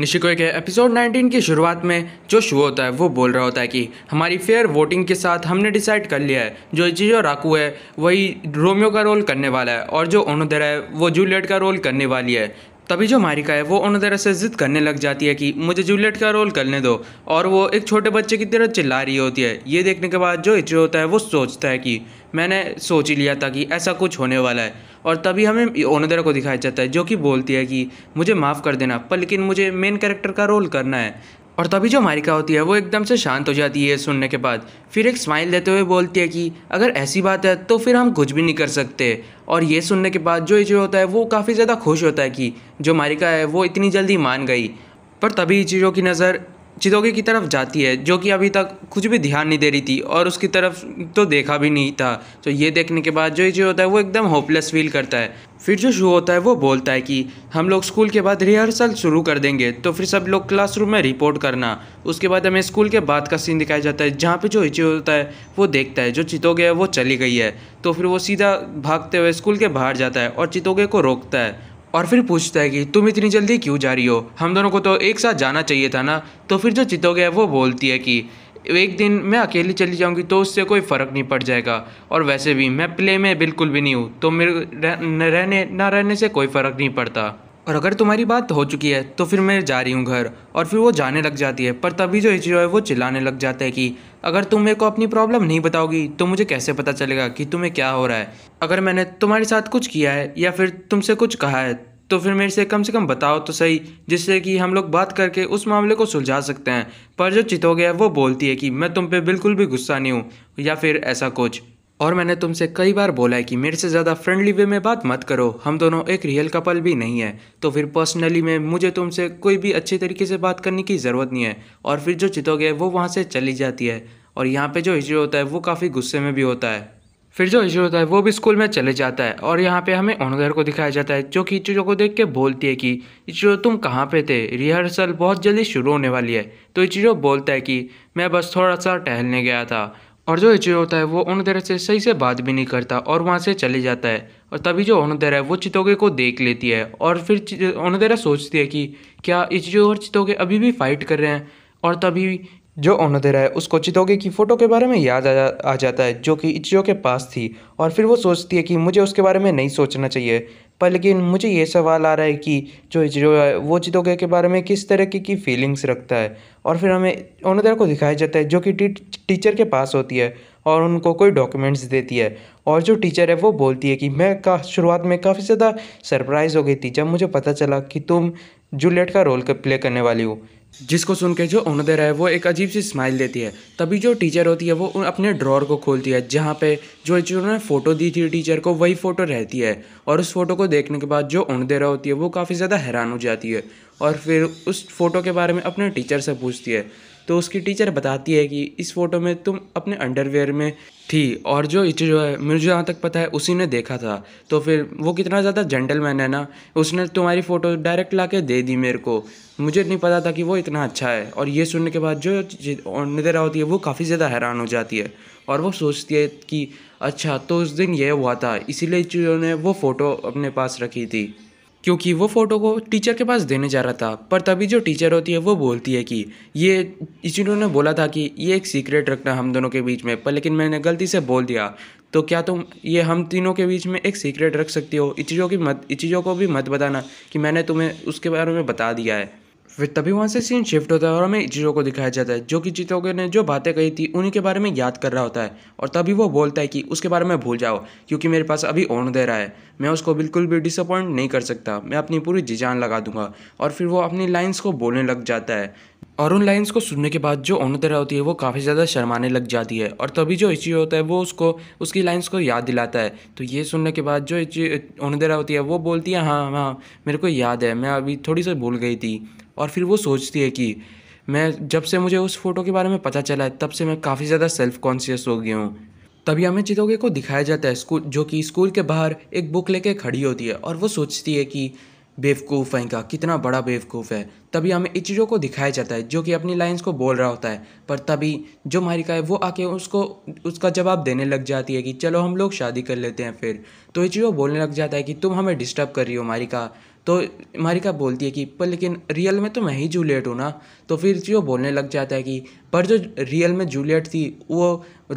निशिकोय के एपिसोड 19 की शुरुआत में जो शो होता है वो बोल रहा होता है कि हमारी फेयर वोटिंग के साथ हमने डिसाइड कर लिया है जो इचिजो राकू है वही रोमियो का रोल करने वाला है और जो ओनोदेरा है वो जूलियट का रोल करने वाली है तभी जो मारिका है वो तरह से जिद करने लग जाती है कि मुझे जूलियट का रोल करने दो और वो एक छोटे बच्चे की तरह चिल्ला रही होती है ये देखने के बाद जो इचो होता है वो सोचता है कि मैंने सोच ही लिया था कि ऐसा कुछ होने वाला है और तभी हमें ओनोदरा को दिखाया जाता है जो कि बोलती है कि मुझे माफ़ कर देना पर लेकिन मुझे मेन कैरेक्टर का रोल करना है और तभी जो मारिका होती है वो एकदम से शांत हो जाती है सुनने के बाद फिर एक स्माइल देते हुए बोलती है कि अगर ऐसी बात है तो फिर हम कुछ भी नहीं कर सकते और ये सुनने के बाद जो इचिर होता है वो काफ़ी ज़्यादा खुश होता है कि जो मारिका है वो इतनी जल्दी मान गई पर तभी इचिरों की नज़र चिदोगे की तरफ जाती है जो कि अभी तक कुछ भी ध्यान नहीं दे रही थी और उसकी तरफ तो देखा भी नहीं था तो ये देखने के बाद जो जो होता है वो एकदम होपलेस फील करता है फिर जो शो होता है वो बोलता है कि हम लोग स्कूल के बाद रिहर्सल शुरू कर देंगे तो फिर सब लोग क्लासरूम में रिपोर्ट करना उसके बाद हमें स्कूल के बाद का सीन दिखाया जाता है जहाँ पे जो इचे होता है वो देखता है जो चितोगे है वो चली गई है तो फिर वो सीधा भागते हुए स्कूल के बाहर जाता है और चितोगे को रोकता है और फिर पूछता है कि तुम इतनी जल्दी क्यों जा रही हो हम दोनों को तो एक साथ जाना चाहिए था ना तो फिर जो चितोगे है वो बोलती है कि एक दिन मैं अकेली चली जाऊंगी तो उससे कोई फ़र्क नहीं पड़ जाएगा और वैसे भी मैं प्ले में बिल्कुल भी नहीं हूँ तो मेरे रहने ना रहने से कोई फ़र्क नहीं पड़ता और अगर तुम्हारी बात हो चुकी है तो फिर मैं जा रही हूँ घर और फिर वो जाने लग जाती है पर तभी जो इचिरो है वो चिल्लाने लग जाता है कि अगर तुम मेरे को अपनी प्रॉब्लम नहीं बताओगी तो मुझे कैसे पता चलेगा कि तुम्हें क्या हो रहा है अगर मैंने तुम्हारे साथ कुछ किया है या फिर तुमसे कुछ कहा है तो फिर मेरे से कम से कम बताओ तो सही जिससे कि हम लोग बात करके उस मामले को सुलझा सकते हैं पर जो हो है वो बोलती है कि मैं तुम पर बिल्कुल भी गुस्सा नहीं हूँ या फिर ऐसा कुछ और मैंने तुमसे कई बार बोला है कि मेरे से ज़्यादा फ्रेंडली वे में बात मत करो हम दोनों एक रियल कपल भी नहीं है तो फिर पर्सनली में मुझे तुमसे कोई भी अच्छे तरीके से बात करने की ज़रूरत नहीं है और फिर जो चितोगे वो वहाँ से चली जाती है और यहाँ पे जो हिजो होता है वो काफ़ी गुस्से में भी होता है फिर जो हिजो होता है वो भी स्कूल में चले जाता है और यहाँ पे हमें ओनगर को दिखाया जाता है जो कि चीज़ों को देख के बोलती है कि इचरो तुम कहाँ पे थे रिहर्सल बहुत जल्दी शुरू होने वाली है तो इचरो बोलता है कि मैं बस थोड़ा सा टहलने गया था और जो इचिरो होता है वो ओनोदेर से सही से बात भी नहीं करता और वहाँ से चले जाता है और तभी जो ओनोदेर है वो चितोगे को देख लेती है और फिर ओनोदेरा सोचती है कि क्या इचिरो और चितोगे अभी भी फाइट कर रहे हैं और तभी जो ओनोदेरा है उसको चितोगे की फ़ोटो के बारे में याद आ, जा, आ जाता है जो कि इचियो के पास थी और फिर वो सोचती है कि मुझे उसके बारे में नहीं सोचना चाहिए पर लेकिन मुझे ये सवाल आ रहा है कि जो जो है वो चितोगे के बारे में किस तरह की, की फीलिंग्स रखता है और फिर हमें ओनोदर को दिखाया जाता है जो कि टी, टीचर के पास होती है और उनको कोई डॉक्यूमेंट्स देती है और जो टीचर है वो बोलती है कि मैं का शुरुआत में काफ़ी ज़्यादा सरप्राइज़ हो गई थी जब मुझे पता चला कि तुम जूलियट का रोल प्ले करने वाली हो जिसको सुन के जो ओनदर है वो एक अजीब सी स्माइल देती है तभी जो टीचर होती है वो अपने ड्रॉर को खोलती है जहाँ पे जो उन्होंने फ़ोटो दी थी टीचर को वही फ़ोटो रहती है और उस फोटो को देखने के बाद जो उनदेरा होती है वो काफ़ी ज़्यादा हैरान हो जाती है और फिर उस फोटो के बारे में अपने टीचर से पूछती है तो उसकी टीचर बताती है कि इस फोटो में तुम अपने अंडरवेयर में थी और जो इच जो है मुझे जहाँ तक पता है उसी ने देखा था तो फिर वो कितना ज़्यादा जेंटलमैन है ना उसने तुम्हारी फ़ोटो डायरेक्ट ला के दे दी मेरे को मुझे नहीं पता था कि वो इतना अच्छा है और ये सुनने के बाद जो नजर होती है वो काफ़ी ज़्यादा हैरान हो जाती है और वो सोचती है कि अच्छा तो उस दिन यह हुआ था इसीलिए ने वो फ़ोटो अपने पास रखी थी क्योंकि वो फ़ोटो को टीचर के पास देने जा रहा था पर तभी जो टीचर होती है वो बोलती है कि ये ने बोला था कि ये एक सीक्रेट रखना हम दोनों के बीच में पर लेकिन मैंने गलती से बोल दिया तो क्या तुम ये हम तीनों के बीच में एक सीक्रेट रख सकती हो इन चीज़ों की मत चीज़ों को भी मत बताना कि मैंने तुम्हें उसके बारे में बता दिया है फिर तभी वहाँ से सीन शिफ्ट होता है और हमें इचिरो को दिखाया जाता है जो कि चितोगे ने जो बातें कही थी उन्हीं के बारे में याद कर रहा होता है और तभी वो बोलता है कि उसके बारे में भूल जाओ क्योंकि मेरे पास अभी ओन दे रहा है मैं उसको बिल्कुल भी डिसअपॉइंट नहीं कर सकता मैं अपनी पूरी जिजान लगा दूंगा और फिर वो अपनी लाइन्स को बोलने लग जाता है और उन लाइन्स को सुनने के बाद जो तेरा होती है वो काफ़ी ज़्यादा शर्माने लग जाती है और तभी जो इची होता है वो उसको उसकी लाइन्स को याद दिलाता है तो ये सुनने के बाद जो इची ओनोतेरा होती है वो बोलती है हाँ हाँ मेरे को याद है मैं अभी थोड़ी सी भूल गई थी और फिर वो सोचती है कि मैं जब से मुझे उस फोटो के बारे में पता चला है तब से मैं काफ़ी ज़्यादा सेल्फ कॉन्शियस हो गया हूँ तभी हमें चितोगे को दिखाया जाता है स्कूल जो कि स्कूल के बाहर एक बुक लेके खड़ी होती है और वो सोचती है कि बेवकूफ़ है इनका कितना बड़ा बेवकूफ़ है तभी हमें इचिरो को दिखाया जाता है जो कि अपनी लाइंस को बोल रहा होता है पर तभी जो मारिका है वो आके उसको उसका जवाब देने लग जाती है कि चलो हम लोग शादी कर लेते हैं फिर तो इचिरो बोलने लग जाता है कि तुम हमें डिस्टर्ब कर रही हो मारिका तो मारिका बोलती है कि पर लेकिन रियल में तो मैं ही जूलियट हूँ ना तो फिर इचिरो बोलने लग जाता है कि पर जो रियल में जूलियट थी वो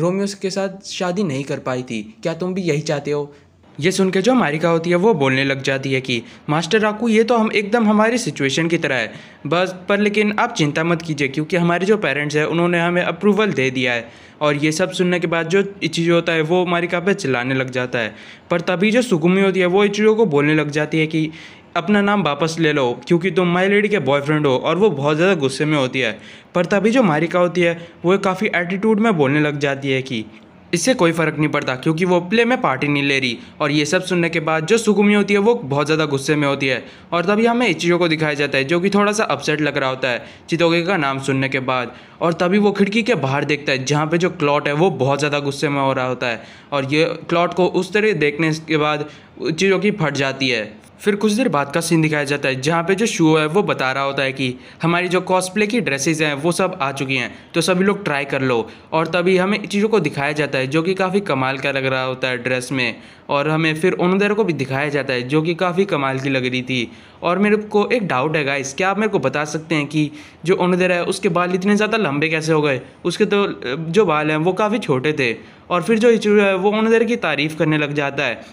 रोमियो के साथ शादी नहीं कर पाई थी क्या तुम भी यही चाहते हो ये सुन के जो मारिका होती है वो बोलने लग जाती है कि मास्टर राकू ये तो हम एकदम हमारी सिचुएशन की तरह है बस पर लेकिन आप चिंता मत कीजिए क्योंकि हमारे जो पेरेंट्स हैं उन्होंने हमें अप्रूवल दे दिया है और ये सब सुनने के बाद जो इचिजो होता है वो मारिका पे चिल्लाने लग जाता है पर तभी जो सुगुमी होती है वो इचिजो को बोलने लग जाती है कि अपना नाम वापस ले लो क्योंकि तुम माई लेडी के बॉयफ्रेंड हो और वो बहुत ज़्यादा गुस्से में होती है पर तभी जो मारिका होती है वो काफ़ी एटीट्यूड में बोलने लग जाती है कि इससे कोई फ़र्क नहीं पड़ता क्योंकि वो प्ले में पार्टी नहीं ले रही और ये सब सुनने के बाद जो सुकुमी होती है वो बहुत ज़्यादा गुस्से में होती है और तभी हमें चीज़ों को दिखाया जाता है जो कि थोड़ा सा अपसेट लग रहा होता है चितोगे का नाम सुनने के बाद और तभी वो खिड़की के बाहर देखता है जहाँ पर जो क्लॉट है वो बहुत ज़्यादा गुस्से में हो रहा होता है और ये क्लॉट को उस तरह देखने के बाद चीज़ों की फट जाती है फिर कुछ देर बाद का सीन दिखाया जाता है जहाँ पे जो शो है वो बता रहा होता है कि हमारी जो कॉस्प्ले की ड्रेसेस हैं वो सब आ चुकी हैं तो सभी लोग ट्राई कर लो और तभी हमें चीज़ों को दिखाया जाता है जो कि काफ़ी कमाल का लग रहा होता है ड्रेस में और हमें फिर उन देर को भी दिखाया जाता है जो कि काफ़ी कमाल की लग रही थी और मेरे को एक डाउट है गाइस क्या आप मेरे को बता सकते हैं कि जो उन उनदेर है उसके बाल इतने ज़्यादा लंबे कैसे हो गए उसके तो जो बाल हैं वो काफ़ी छोटे थे और फिर जो इचू है वो उनदेर की तारीफ़ करने लग जाता है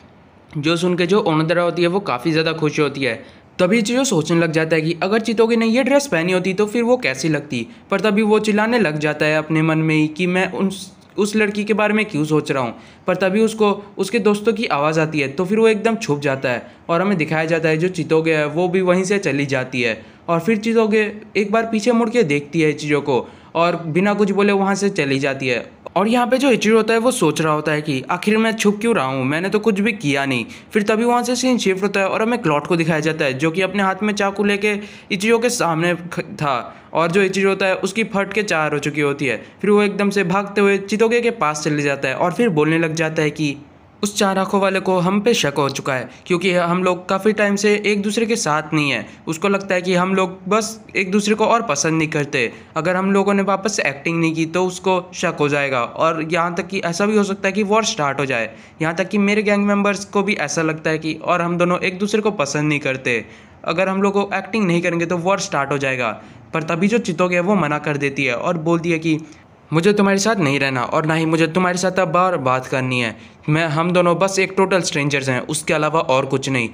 जो सुन के जो ओनदरा होती है वो काफ़ी ज़्यादा खुश होती है तभी जो सोचने लग जाता है कि अगर चितोगे ने ये ड्रेस पहनी होती तो फिर वो कैसी लगती पर तभी वो चिल्लाने लग जाता है अपने मन में ही कि मैं उन उस लड़की के बारे में क्यों सोच रहा हूँ पर तभी उसको उसके दोस्तों की आवाज़ आती है तो फिर वो एकदम छुप जाता है और हमें दिखाया जाता है जो चितोगे है वो भी वहीं से चली जाती है और फिर चितोगे एक बार पीछे मुड़ के देखती है चीज़ों को और बिना कुछ बोले वहाँ से चली जाती है और यहाँ पे जो इचिर होता है वो सोच रहा होता है कि आखिर मैं छुप क्यों रहा हूँ मैंने तो कुछ भी किया नहीं फिर तभी वहाँ से सीन शिफ्ट होता है और हमें क्लॉट को दिखाया जाता है जो कि अपने हाथ में चाकू लेके इचिरो के सामने था और जो इचिर होता है उसकी फट के चार हो चुकी होती है फिर वो एकदम से भागते हुए चितोगे के पास चले जाता है और फिर बोलने लग जाता है कि उस चार आँखों वाले को हम पे शक हो चुका है क्योंकि हम लोग काफ़ी टाइम से एक दूसरे के साथ नहीं है उसको लगता है कि हम लोग बस एक दूसरे को और पसंद नहीं करते अगर हम लोगों ने वापस से एक्टिंग नहीं की तो उसको शक हो जाएगा और यहाँ तक कि ऐसा भी हो सकता है कि वॉर स्टार्ट हो जाए यहाँ तक कि मेरे गैंग मेम्बर्स को भी ऐसा लगता है कि और हम दोनों एक दूसरे को पसंद नहीं करते अगर हम लोग एक्टिंग नहीं करेंगे तो वॉर स्टार्ट हो जाएगा पर तभी जो चितोग है वो मना कर देती है और बोलती है कि मुझे तुम्हारे साथ नहीं रहना और ना ही मुझे तुम्हारे साथ अब बार बात करनी है मैं हम दोनों बस एक टोटल स्ट्रेंजर्स हैं उसके अलावा और कुछ नहीं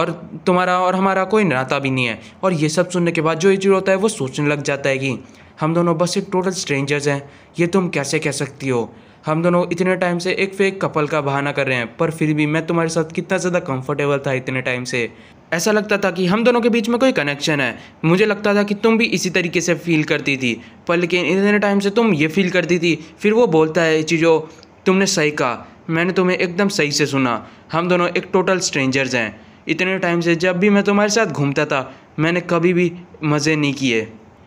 और तुम्हारा और हमारा कोई नाता भी नहीं है और ये सब सुनने के बाद जो इजी होता है वो सोचने लग जाता है कि हम दोनों बस एक टोटल स्ट्रेंजर्स हैं ये तुम कैसे कह सकती हो हम दोनों इतने टाइम से एक फेक कपल का बहाना कर रहे हैं पर फिर भी मैं तुम्हारे साथ कितना ज़्यादा कंफर्टेबल था इतने टाइम से ऐसा लगता था कि हम दोनों के बीच में कोई कनेक्शन है मुझे लगता था कि तुम भी इसी तरीके से फील करती थी पर लेकिन इतने टाइम से तुम ये फील करती थी फिर वो बोलता है ये चीज़ों तुमने सही कहा मैंने तुम्हें एकदम सही से सुना हम दोनों एक टोटल स्ट्रेंजर्स हैं इतने टाइम से जब भी मैं तुम्हारे साथ घूमता था मैंने कभी भी मज़े नहीं किए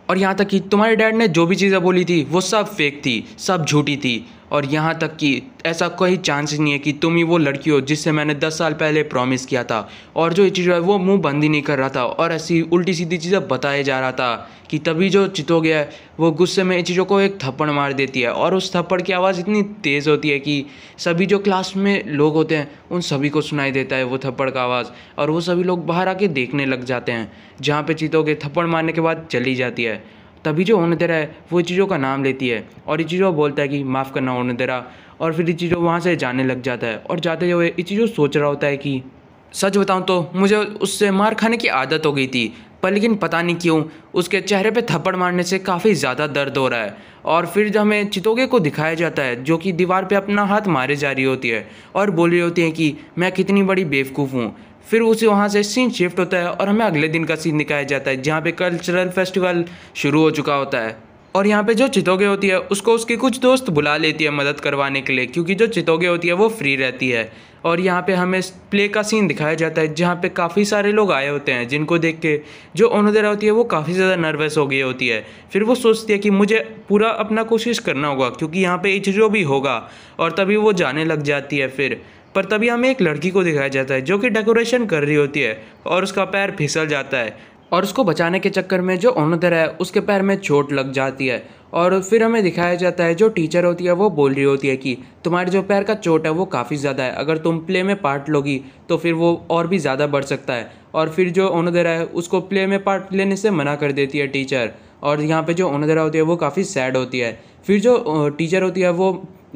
और यहाँ तक कि तुम्हारे डैड ने जो भी चीज़ें बोली थी वो सब फेक थी सब झूठी थी और यहाँ तक कि ऐसा कोई चांस नहीं है कि तुम ही वो लड़की हो जिससे मैंने दस साल पहले प्रॉमिस किया था और जो ये चीज़ है वो मुंह बंद ही नहीं कर रहा था और ऐसी उल्टी सीधी चीज़ें बताया जा रहा था कि तभी जो चितो गया है वो गुस्से में इन चीज़ों को एक थप्पड़ मार देती है और उस थप्पड़ की आवाज़ इतनी तेज़ होती है कि सभी जो क्लास में लोग होते हैं उन सभी को सुनाई देता है वो थप्पड़ का आवाज़ और वो सभी लोग बाहर आके देखने लग जाते हैं जहाँ पर चितो के थप्पड़ मारने के बाद चली जाती है तभी जो ओन है वो चीज़ों का नाम लेती है और इचिरो बोलता है कि माफ़ करना ओन तेरा और फिर चीज़ों वहाँ से जाने लग जाता है और जाते हुए चीज़ों सोच रहा होता है कि सच बताऊँ तो मुझे उससे मार खाने की आदत हो गई थी पर लेकिन पता नहीं क्यों उसके चेहरे पे थप्पड़ मारने से काफ़ी ज़्यादा दर्द हो रहा है और फिर जब हमें चितोगे को दिखाया जाता है जो कि दीवार पे अपना हाथ मारे जा रही होती है और बोल रही होती है कि मैं कितनी बड़ी बेवकूफ़ हूँ फिर उसे वहाँ से सीन शिफ्ट होता है और हमें अगले दिन का सीन दिखाया जाता है जहाँ पर कल्चरल फेस्टिवल शुरू हो चुका होता है और यहाँ पे जो चितोगे होती है उसको उसके कुछ दोस्त बुला लेती है मदद करवाने के लिए क्योंकि जो चितोगे होती है वो फ्री रहती है और यहाँ पे हमें प्ले का सीन दिखाया जाता है जहाँ पे काफ़ी सारे लोग आए होते हैं जिनको देख के जो ओनोदेरा होती है वो काफ़ी ज़्यादा नर्वस हो गई होती है फिर वो सोचती है कि मुझे पूरा अपना कोशिश करना होगा क्योंकि यहाँ पे इचरो भी होगा और तभी वो जाने लग जाती है फिर पर तभी हमें एक लड़की को दिखाया जाता है जो कि डेकोरेशन कर रही होती है और उसका पैर फिसल जाता है और उसको बचाने के चक्कर में जो ओनोदर है उसके पैर में चोट लग जाती है और फिर हमें दिखाया जाता है जो टीचर होती है वो बोल रही होती है कि तुम्हारे जो पैर का चोट है वो काफ़ी ज़्यादा है अगर तुम प्ले में पार्ट लोगी तो फिर वो और भी ज़्यादा बढ़ सकता है और फिर जो ओनोदेरा है उसको प्ले में पार्ट लेने से मना कर देती है टीचर और यहाँ पे जो ओनोदेरा होती है वो काफ़ी सैड होती है फिर जो टीचर होती है वो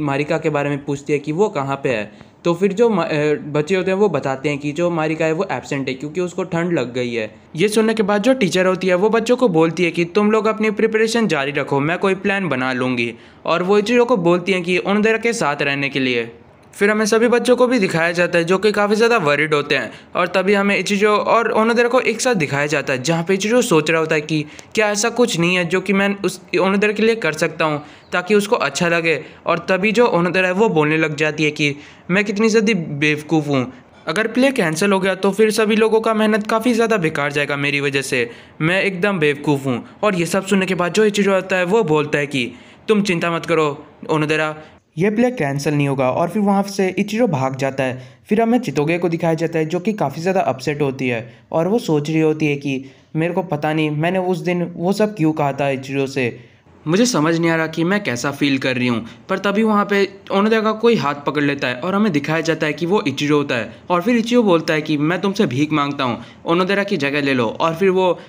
मारिका के बारे में पूछती है कि वो कहाँ पे है तो फिर जो बच्चे होते हैं वो बताते हैं कि जो मारिका है वो एबसेंट है क्योंकि उसको ठंड लग गई है ये सुनने के बाद जो टीचर होती है वो बच्चों को बोलती है कि तुम लोग अपनी प्रिपरेशन जारी रखो मैं कोई प्लान बना लूँगी और वो चीज़ों को बोलती हैं कि उन दर के साथ रहने के लिए फिर हमें सभी बच्चों को भी दिखाया जाता है जो कि काफ़ी ज़्यादा वरिड होते हैं और तभी हमें इचिजो और ओनोदर को एक साथ दिखाया जाता है जहाँ पे इचिजो सोच रहा होता है कि क्या ऐसा कुछ नहीं है जो कि मैं उस ओनोदर के लिए कर सकता हूँ ताकि उसको अच्छा लगे और तभी जो ओनोदर है वो बोलने लग जाती है कि मैं कितनी जल्दी बेवकूफ़ हूँ अगर प्ले कैंसिल हो गया तो फिर सभी लोगों का मेहनत काफ़ी ज़्यादा बेकार जाएगा मेरी वजह से मैं एकदम बेवकूफ़ हूँ और ये सब सुनने के बाद जो इचिजो होता है वो बोलता है कि तुम चिंता मत करो ओनोदरा यह प्ले कैंसिल नहीं होगा और फिर वहाँ से इचिरो भाग जाता है फिर हमें चितोगे को दिखाया जाता है जो कि काफ़ी ज़्यादा अपसेट होती है और वो सोच रही होती है कि मेरे को पता नहीं मैंने उस दिन वो सब क्यों कहा था इचिरो से मुझे समझ नहीं आ रहा कि मैं कैसा फील कर रही हूँ पर तभी वहाँ पे ओनोदा का कोई हाथ पकड़ लेता है और हमें दिखाया जाता है कि वो इचिरो होता है और फिर इचिरो बोलता है कि मैं तुमसे भीख मांगता हूँ ओनोदेरा की जगह ले लो और फिर वो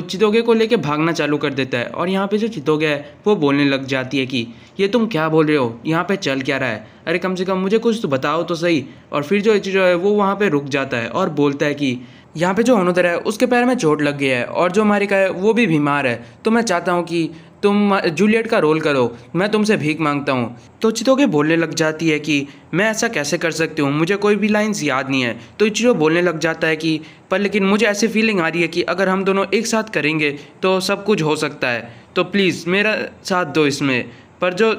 चितोगे को लेके भागना चालू कर देता है और यहाँ पे जो चितोगे है वो बोलने लग जाती है कि ये तुम क्या बोल रहे हो यहाँ पे चल क्या रहा है अरे कम से कम मुझे कुछ तो बताओ तो सही और फिर जो इचिरो है वो वहाँ पर रुक जाता है और बोलता है कि यहाँ पे जो ओनोदरा है उसके पैर में चोट लग गया है और जो हमारे का है वो भी बीमार है तो मैं चाहता हूँ कि तुम जूलियट का रोल करो मैं तुमसे भीख मांगता हूँ तो चितोगे बोलने लग जाती है कि मैं ऐसा कैसे कर सकती हूँ मुझे कोई भी लाइन्स याद नहीं है तो इचिरो बोलने लग जाता है कि पर लेकिन मुझे ऐसी फीलिंग आ रही है कि अगर हम दोनों एक साथ करेंगे तो सब कुछ हो सकता है तो प्लीज़ मेरा साथ दो इसमें पर जो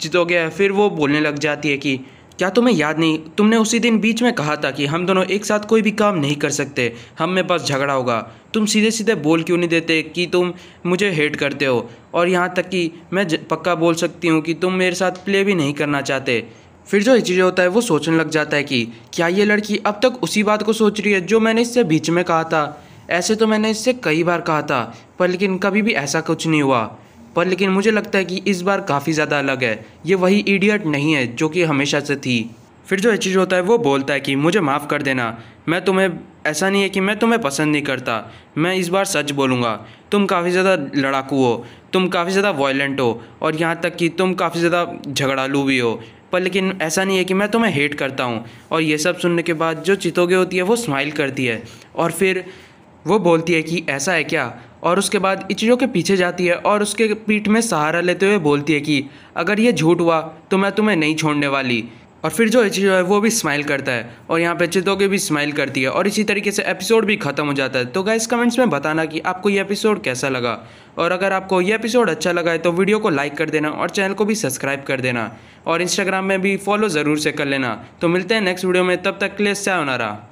चितोगे है फिर वो बोलने लग जाती है कि क्या तुम्हें याद नहीं तुमने उसी दिन बीच में कहा था कि हम दोनों एक साथ कोई भी काम नहीं कर सकते हम में बस झगड़ा होगा तुम सीधे सीधे बोल क्यों नहीं देते कि तुम मुझे हेट करते हो और यहाँ तक कि मैं पक्का बोल सकती हूँ कि तुम मेरे साथ प्ले भी नहीं करना चाहते फिर जो चीज़ होता है वो सोचने लग जाता है कि क्या ये लड़की अब तक उसी बात को सोच रही है जो मैंने इससे बीच में कहा था ऐसे तो मैंने इससे कई बार कहा था पर लेकिन कभी भी ऐसा कुछ नहीं हुआ पर लेकिन मुझे लगता है कि इस बार काफ़ी ज़्यादा अलग है ये वही ईडियट नहीं है जो कि हमेशा से थी फिर जो एचिज होता है वो बोलता है कि मुझे माफ़ कर देना मैं तुम्हें ऐसा नहीं है कि मैं तुम्हें पसंद नहीं करता मैं इस बार सच बोलूँगा तुम काफ़ी ज़्यादा लड़ाकू हो तुम काफ़ी ज़्यादा वॉयलेंट हो और यहाँ तक कि तुम काफ़ी ज़्यादा झगड़ालू भी हो पर लेकिन ऐसा नहीं है कि मैं तुम्हें हेट करता हूँ और ये सब सुनने के बाद जो चितोगे होती है वो स्माइल करती है और फिर वो बोलती है कि ऐसा है क्या और उसके बाद इचिरो के पीछे जाती है और उसके पीठ में सहारा लेते हुए बोलती है कि अगर ये झूठ हुआ तो मैं तुम्हें नहीं छोड़ने वाली और फिर जो इचिरो है वो भी स्माइल करता है और यहाँ पे के भी स्माइल करती है और इसी तरीके से एपिसोड भी ख़त्म हो जाता है तो गैस कमेंट्स में बताना कि आपको ये एपिसोड कैसा लगा और अगर आपको ये एपिसोड अच्छा लगा है तो वीडियो को लाइक कर देना और चैनल को भी सब्सक्राइब कर देना और इंस्टाग्राम में भी फॉलो ज़रूर से कर लेना तो मिलते हैं नेक्स्ट वीडियो में तब तक के होना रहा